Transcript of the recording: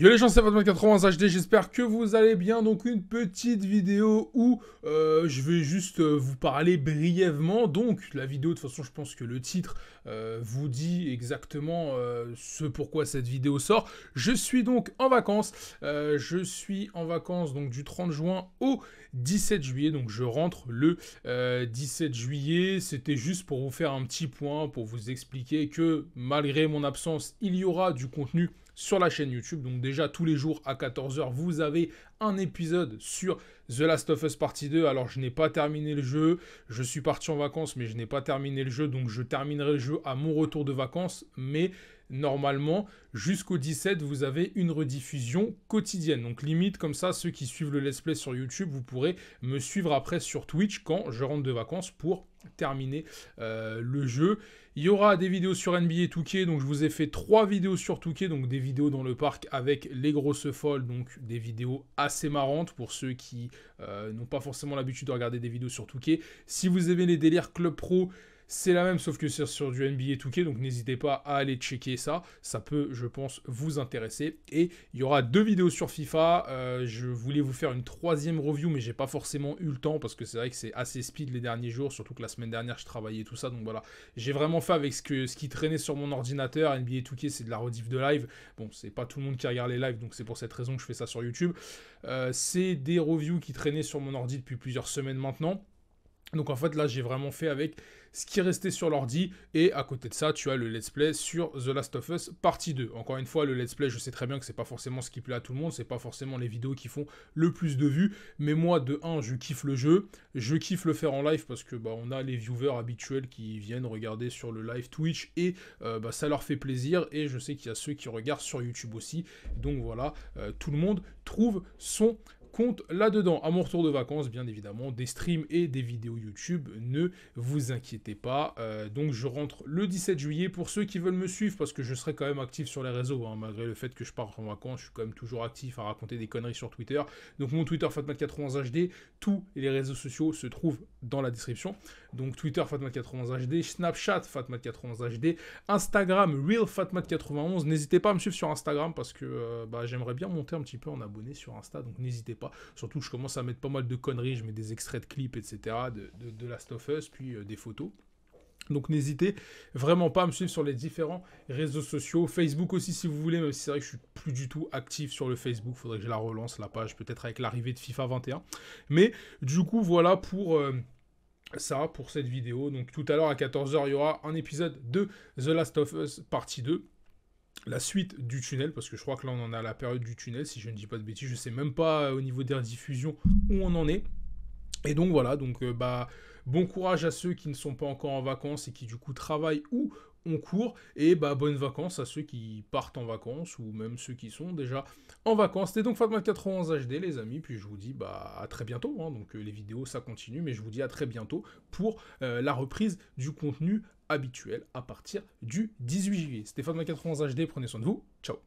Yo les gens, c'est 91 HD, j'espère que vous allez bien. Donc une petite vidéo où euh, je vais juste euh, vous parler brièvement. Donc la vidéo, de toute façon, je pense que le titre euh, vous dit exactement ce pourquoi cette vidéo sort. Je suis donc en vacances. je suis en vacances donc du 30 juin au 17 juillet. Donc je rentre le 17 juillet. C'était juste pour vous faire un petit point, pour vous expliquer que malgré mon absence, il y aura du contenu sur la chaîne YouTube. Donc déjà tous les jours à 14h, vous avez un épisode sur The Last of Us Partie 2. Alors je n'ai pas terminé le jeu, je suis parti en vacances mais je n'ai pas terminé le jeu, donc je terminerai le jeu à mon retour de vacances, mais normalement jusqu'au 17 vous avez une rediffusion quotidienne. Donc limite comme ça ceux qui suivent le let's play sur YouTube, vous pourrez me suivre après sur Twitch quand je rentre de vacances pour terminer euh, le jeu. Il y aura des vidéos sur NBA Touquet. donc je vous ai fait trois vidéos sur Touquet. donc des vidéos dans le parc avec les grosses folles, donc des vidéos à assez marrante pour ceux qui euh, n'ont pas forcément l'habitude de regarder des vidéos sur Touquet. Si vous aimez les délires Club Pro, c'est la même, sauf que c'est sur du NBA 2K, donc n'hésitez pas à aller checker ça. Ça peut, je pense, vous intéresser. Et il y aura deux vidéos sur FIFA. Euh, je voulais vous faire une troisième review, mais j'ai pas forcément eu le temps parce que c'est vrai que c'est assez speed les derniers jours, surtout que la semaine dernière je travaillais tout ça. Donc voilà, j'ai vraiment fait avec ce, qui traînait sur mon ordinateur. NBA 2K, c'est de la rediff de live. Bon, c'est pas tout le monde qui regarde les lives, donc c'est pour cette raison que je fais ça sur YouTube. Euh, c'est des reviews qui traînaient sur mon ordi depuis plusieurs semaines maintenant. Donc en fait là j'ai vraiment fait avec ce qui restait sur l'ordi et à côté de ça tu as le let's play sur The Last of Us partie 2. Encore une fois le let's play je sais très bien que c'est pas forcément ce qui plaît à tout le monde, c'est pas forcément les vidéos qui font le plus de vues, mais moi de 1 je kiffe le jeu, je kiffe le faire en live parce que bah on a les viewers habituels qui viennent regarder sur le live Twitch et euh, bah, ça leur fait plaisir et je sais qu'il y a ceux qui regardent sur YouTube aussi. Donc voilà, euh, tout le monde trouve son compte là-dedans. À mon retour de vacances, bien évidemment, des streams et des vidéos YouTube, ne vous inquiétez pas. Euh, donc je rentre le 17 juillet pour ceux qui veulent me suivre, parce que je serai quand même actif sur les réseaux, hein, malgré le fait que je pars en vacances, je suis quand même toujours actif à raconter des conneries sur Twitter. Donc mon Twitter fatmat 91 hd tous les réseaux sociaux se trouvent dans la description. Donc Twitter fatmat 91 hd Snapchat fatmat 91 hd Instagram Real fatmat 91 N'hésitez pas à me suivre sur Instagram parce que euh, bah, j'aimerais bien monter un petit peu en abonné sur Insta, donc n'hésitez pas. Surtout je commence à mettre pas mal de conneries, je mets des extraits de clips, etc. de, Last of Us, puis euh, des photos. Donc n'hésitez vraiment pas à me suivre sur les différents réseaux sociaux. Facebook aussi si vous voulez, même si c'est vrai que je suis plus du tout actif sur le Facebook. Faudrait que je la relance la page, peut-être avec l'arrivée de FIFA 21. Mais du coup voilà pour... Euh, ça pour cette vidéo. Donc tout à l'heure à 14h, il y aura un épisode de The Last of Us partie 2 la suite du tunnel, parce que je crois que là on en a à la période du tunnel, si je ne dis pas de bêtises, je sais même pas euh, au niveau des diffusion où on en est. Et donc voilà, donc euh, bah Bon courage à ceux qui ne sont pas encore en vacances et qui du coup travaillent ou on court. Et bah, bonnes vacances à ceux qui partent en vacances ou même ceux qui sont déjà en vacances. C'était donc Fatma 91 HD, les amis. Puis je vous dis bah, à très bientôt. Hein. Donc euh, les vidéos, ça continue. Mais je vous dis à très bientôt pour euh, la reprise du contenu habituel à partir du 18 juillet. C'était Fatma 91 HD. Prenez soin de vous. Ciao.